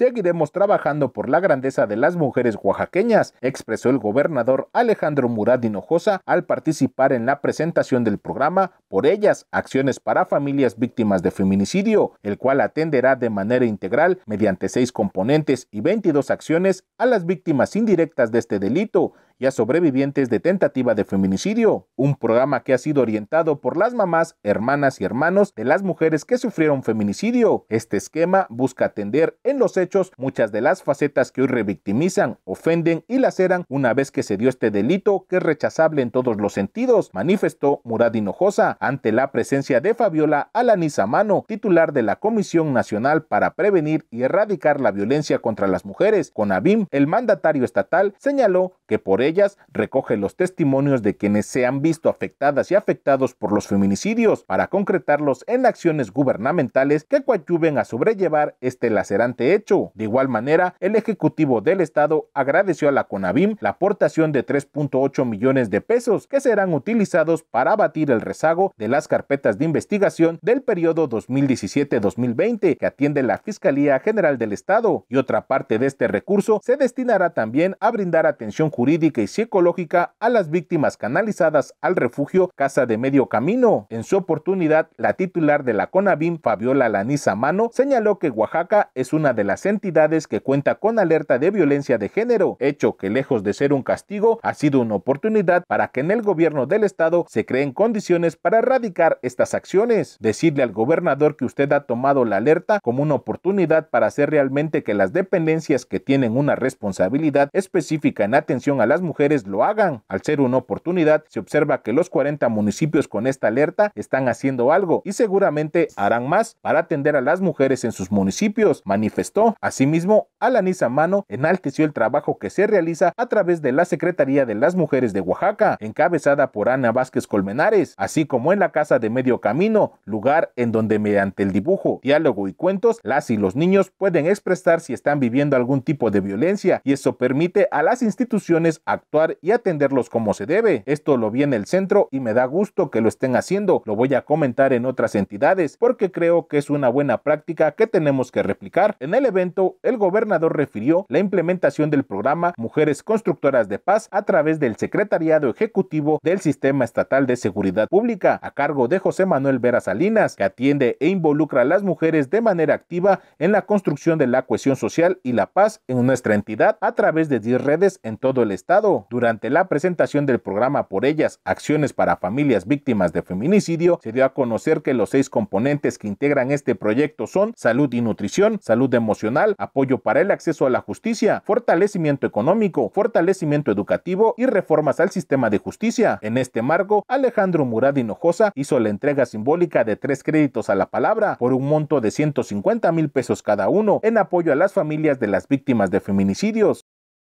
Seguiremos trabajando por la grandeza de las mujeres oaxaqueñas, expresó el gobernador Alejandro Murad Hinojosa al participar en la presentación del programa Por ellas, acciones para familias víctimas de feminicidio, el cual atenderá de manera integral mediante seis componentes y 22 acciones a las víctimas indirectas de este delito y a sobrevivientes de tentativa de feminicidio, un programa que ha sido orientado por las mamás, hermanas y hermanos de las mujeres que sufrieron feminicidio. Este esquema busca atender en los hechos muchas de las facetas que hoy revictimizan, ofenden y laceran una vez que se dio este delito que es rechazable en todos los sentidos, manifestó Murad Hinojosa ante la presencia de Fabiola Alaniza Mano, titular de la Comisión Nacional para Prevenir y Erradicar la Violencia contra las Mujeres, con ABIM, el mandatario estatal señaló que por ellas recoge los testimonios de quienes se han visto afectadas y afectados por los feminicidios para concretarlos en acciones gubernamentales que coadyuven a sobrellevar este lacerante hecho. De igual manera, el Ejecutivo del Estado agradeció a la CONAVIM la aportación de 3.8 millones de pesos que serán utilizados para abatir el rezago de las carpetas de investigación del periodo 2017-2020 que atiende la Fiscalía General del Estado y otra parte de este recurso se destinará también a brindar atención jurídica y psicológica a las víctimas canalizadas al refugio Casa de Medio Camino. En su oportunidad, la titular de la CONABIM, Fabiola Laniza Mano, señaló que Oaxaca es una de las entidades que cuenta con alerta de violencia de género, hecho que lejos de ser un castigo, ha sido una oportunidad para que en el gobierno del estado se creen condiciones para erradicar estas acciones. Decirle al gobernador que usted ha tomado la alerta como una oportunidad para hacer realmente que las dependencias que tienen una responsabilidad específica en atención a las mujeres lo hagan. Al ser una oportunidad, se observa que los 40 municipios con esta alerta están haciendo algo y seguramente harán más para atender a las mujeres en sus municipios, manifestó. Asimismo, Alanis mano enalteció el trabajo que se realiza a través de la Secretaría de las Mujeres de Oaxaca, encabezada por Ana Vázquez Colmenares, así como en la Casa de Medio Camino, lugar en donde mediante el dibujo, diálogo y cuentos, las y los niños pueden expresar si están viviendo algún tipo de violencia y eso permite a las instituciones actuar y atenderlos como se debe. Esto lo vi en el centro y me da gusto que lo estén haciendo. Lo voy a comentar en otras entidades porque creo que es una buena práctica que tenemos que replicar. En el evento, el gobierno refirió la implementación del programa Mujeres Constructoras de Paz a través del Secretariado Ejecutivo del Sistema Estatal de Seguridad Pública, a cargo de José Manuel Vera Salinas, que atiende e involucra a las mujeres de manera activa en la construcción de la cohesión social y la paz en nuestra entidad a través de 10 redes en todo el estado. Durante la presentación del programa Por ellas, Acciones para Familias Víctimas de Feminicidio, se dio a conocer que los seis componentes que integran este proyecto son salud y nutrición, salud emocional, apoyo para el acceso a la justicia, fortalecimiento económico, fortalecimiento educativo y reformas al sistema de justicia. En este marco, Alejandro Murad Hinojosa hizo la entrega simbólica de tres créditos a la palabra por un monto de 150 mil pesos cada uno en apoyo a las familias de las víctimas de feminicidios.